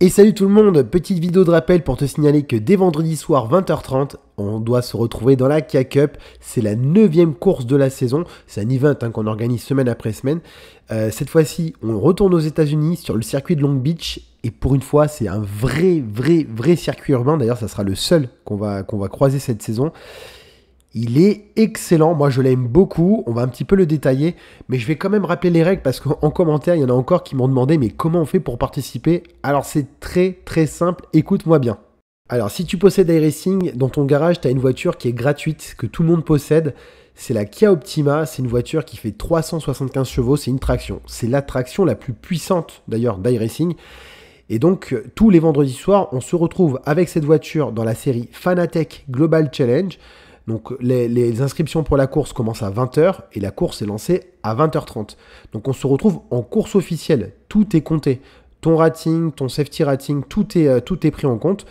Et salut tout le monde, petite vidéo de rappel pour te signaler que dès vendredi soir 20h30, on doit se retrouver dans la k Cup. C'est la neuvième course de la saison. C'est un event hein, qu'on organise semaine après semaine. Euh, cette fois-ci, on retourne aux États-Unis sur le circuit de Long Beach. Et pour une fois, c'est un vrai, vrai, vrai circuit urbain. D'ailleurs, ça sera le seul qu'on va, qu'on va croiser cette saison. Il est excellent, moi je l'aime beaucoup, on va un petit peu le détailler, mais je vais quand même rappeler les règles parce qu'en commentaire, il y en a encore qui m'ont demandé mais comment on fait pour participer Alors c'est très très simple, écoute-moi bien. Alors si tu possèdes iRacing, dans ton garage, tu as une voiture qui est gratuite, que tout le monde possède, c'est la Kia Optima, c'est une voiture qui fait 375 chevaux, c'est une traction. C'est la traction la plus puissante d'ailleurs d'iRacing. Et donc tous les vendredis soirs, on se retrouve avec cette voiture dans la série Fanatec Global Challenge. Donc les, inscriptions pour la course commencent à 20h et la course est lancée à 20h30. Donc on se retrouve en course officielle, tout est compté. Ton rating, ton safety rating, tout est, euh, tout est pris en compte.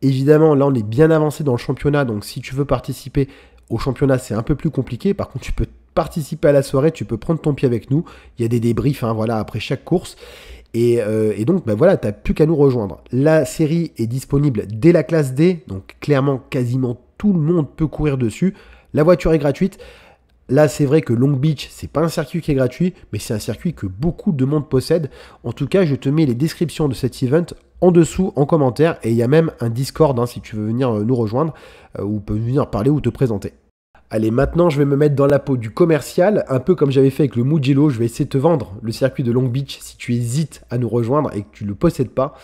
Évidemment, là on est bien avancé dans le championnat, donc si tu veux participer au championnat c'est un peu plus compliqué. Par contre tu peux participer à la soirée, tu peux prendre ton pied avec nous. Il y a des débriefs hein, voilà, après chaque course. Euh, et, donc, ben voilà, t'as plus qu'à nous rejoindre. La série est disponible dès la classe D, donc clairement quasiment tout le monde peut courir dessus. La voiture est gratuite. Là, c'est vrai que Long Beach, c'est pas un circuit qui est gratuit, mais c'est un circuit que beaucoup de monde possède. En tout cas, je te mets les descriptions de cet event en dessous en commentaire et il y a même un Discord hein, si tu veux venir euh, nous rejoindre euh, ou peut venir parler ou te présenter. Allez, maintenant je vais me mettre dans la peau du commercial, un peu comme j'avais fait avec le Mugello, je vais essayer de te vendre le circuit de Long Beach si tu hésites à nous rejoindre et que tu ne le possèdes pas.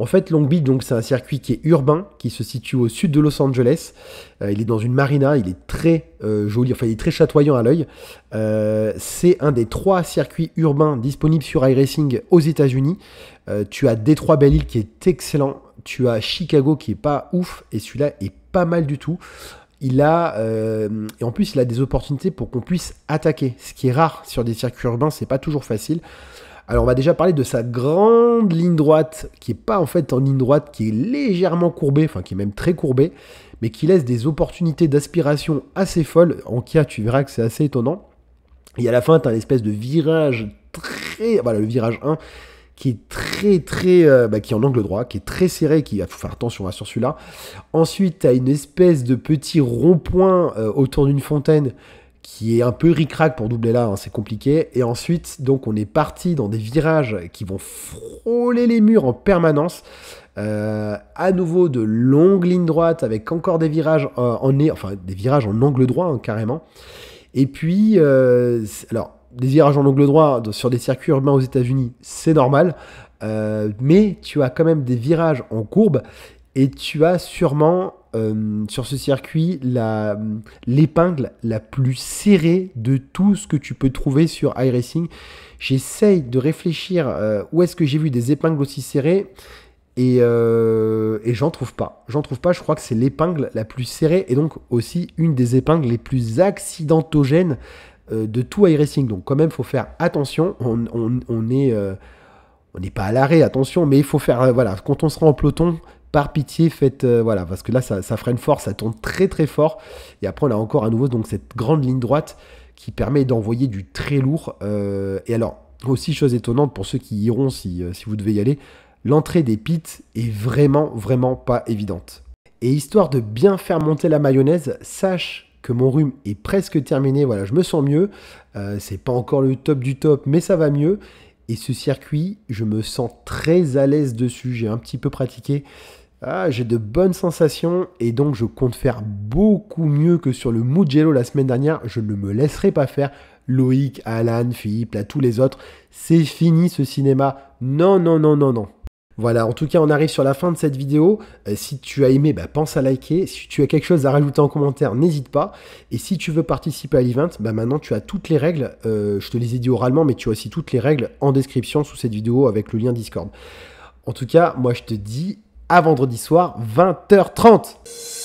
En fait, Long Beach, donc, c'est un circuit qui est urbain, qui se situe au sud de Los Angeles. Euh, il est dans une marina, il est très euh, joli, enfin, il est très chatoyant à l'œil. Euh, c'est un des trois circuits urbains disponibles sur iRacing aux États-Unis. tu as Détroit Belle Île qui est excellent. Tu as Chicago qui est pas ouf, et celui-là est pas mal du tout il a et en plus il a des opportunités pour qu'on puisse attaquer, ce qui est rare sur des circuits urbains, c'est pas toujours facile. Alors on va déjà parler de sa grande ligne droite, qui n'est pas en fait en ligne droite, qui est légèrement courbée, enfin qui est même très courbée, mais qui laisse des opportunités d'aspiration assez folles. En Kia, tu verras que c'est assez étonnant. Et à la fin, tu as espèce de virage très... Voilà, le virage 1 qui est très très euh, bah, qui est en angle droit, qui est très serré, qui va ah, faut faire attention hein, sur celui-là. Ensuite, tu as une espèce de petit rond-point euh, autour d'une fontaine qui est un peu ricrac pour doubler là, hein, c'est compliqué. Et ensuite, donc, on est parti dans des virages qui vont frôler les murs en permanence. Euh, à nouveau de longues lignes droites avec encore des virages euh, en enfin des virages en angle droit hein, carrément. Et puis, euh, alors des virages en angle droit sur des circuits urbains aux États-Unis, c'est normal, mais tu as quand même des virages en courbe et tu as sûrement euh, sur ce circuit l'épingle la plus serrée de tout ce que tu peux trouver sur iRacing. J'essaye de réfléchir euh, où est-ce que j'ai vu des épingles aussi serrées euh, et, j'en trouve pas. J'en trouve pas, je crois que c'est l'épingle la plus serrée et donc aussi une des épingles les plus accidentogènes de tout iRacing. Donc quand même, faut faire attention. On, est on n'est pas à l'arrêt, attention, mais il faut faire, voilà, quand on sera en peloton, par pitié, faites. Euh, voilà, parce que là, ça, freine fort, ça tombe très très fort. Et après, on a encore à nouveau donc, cette grande ligne droite qui permet d'envoyer du très lourd. Euh, et alors, aussi, chose étonnante pour ceux qui iront, si, euh, si vous devez y aller, l'entrée des pits est vraiment, vraiment pas évidente. Et histoire de bien faire monter la mayonnaise, sache que mon rhume est presque terminé. Voilà, je me sens mieux. c'est pas encore le top du top, mais ça va mieux. Et ce circuit, je me sens très à l'aise dessus. J'ai un petit peu pratiqué. Ah, j'ai de bonnes sensations et donc je compte faire beaucoup mieux que sur le Mugello la semaine dernière. Je ne me laisserai pas faire. Loïc, Alan, Philippe, là, tous les autres. C'est fini ce cinéma. Non, non, non, non, non. Voilà, en tout cas, on arrive sur la fin de cette vidéo. Euh, si tu as aimé, bah, pense à liker. Si tu as quelque chose à rajouter en commentaire, n'hésite pas. Et si tu veux participer à l'event, bah, maintenant tu as toutes les règles. Euh, je te les ai dit oralement, mais tu as aussi toutes les règles en description sous cette vidéo avec le lien Discord. En tout cas, moi je te dis à vendredi soir, 20h30.